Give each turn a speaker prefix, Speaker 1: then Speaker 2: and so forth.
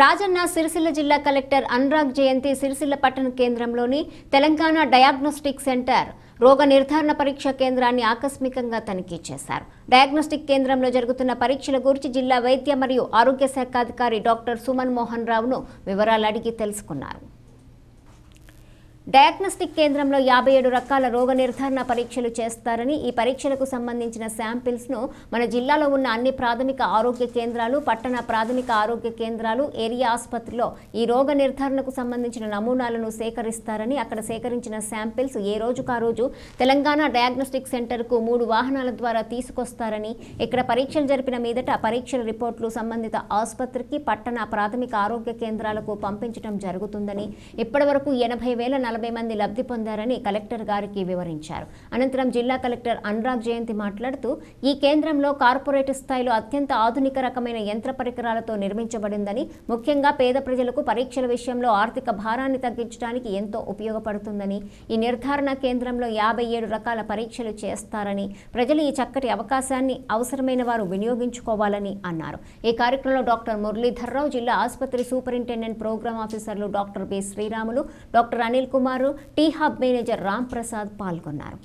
Speaker 1: రాజన్న సిరిసిల్ల జిల్లా కలెక్టర్ అనురాగ్ జయంతి సిరిసిల్ల పట్టణ కేంద్రంలోని తెలంగాణ డయాగ్నోస్టిక్ సెంటర్ రోగ నిర్ధారణ పరీక్ష కేంద్రాన్ని ఆకస్మికంగా తనిఖీ చేశారు డయాగ్నోస్టిక్ కేంద్రంలో జరుగుతున్న పరీక్షల గురించి జిల్లా వైద్య మరియు ఆరోగ్య శాఖ అధికారి డాక్టర్ సుమన్ మోహన్ రావును వివరాలు అడిగి తెలుసుకున్నారు డయాగ్నోస్టిక్ కేంద్రంలో యాభై ఏడు రకాల రోగ నిర్ధారణ పరీక్షలు చేస్తారని ఈ పరీక్షలకు సంబంధించిన శాంపిల్స్ను మన జిల్లాలో ఉన్న అన్ని ప్రాథమిక ఆరోగ్య కేంద్రాలు పట్టణ ప్రాథమిక ఆరోగ్య కేంద్రాలు ఏరియా ఆసుపత్రిలో ఈ రోగ నిర్ధారణకు సంబంధించిన నమూనాలను సేకరిస్తారని అక్కడ సేకరించిన శాంపిల్స్ ఏ రోజుకా రోజు తెలంగాణ డయాగ్నోస్టిక్ సెంటర్కు మూడు వాహనాల ద్వారా తీసుకొస్తారని ఇక్కడ పరీక్షలు జరిపిన మీదట పరీక్షల రిపోర్టులు సంబంధిత ఆసుపత్రికి పట్టణ ప్రాథమిక ఆరోగ్య కేంద్రాలకు పంపించడం జరుగుతుందని ఇప్పటివరకు ఎనభై వేల నలభై మంది లబ్ధి పొందారని కలెక్టర్ గారికి వివరించారు అనంతరం జిల్లా కలెక్టర్ అనురాగ్ జయంతి మాట్లాడుతూ ఈ కేంద్రంలో కార్పొరేట్ స్థాయిలో అత్యంత ఆధునిక రకమైన యంత్ర పరికరాలతో నిర్మించబడిందని ముఖ్యంగా పేద ప్రజలకు పరీక్షల విషయంలో ఆర్థిక భారాన్ని తగ్గించడానికి ఎంతో ఉపయోగపడుతుందని ఈ నిర్ధారణ కేంద్రంలో యాభై ఏడు రకాల పరీక్షలు చేస్తారని ప్రజలు ఈ చక్కటి అవకాశాన్ని అవసరమైన వారు వినియోగించుకోవాలని అన్నారు ఈ కార్యక్రమంలో డాక్టర్ మురళీధర్రావు జిల్లా ఆసుపత్రి సూపరింటెండెంట్ ప్రోగ్రామ్ ఆఫీసర్లు doctor B Sriramulu doctor Anil Kumar Kumar T hub manager Ram Prasad పాల్గొన్నారు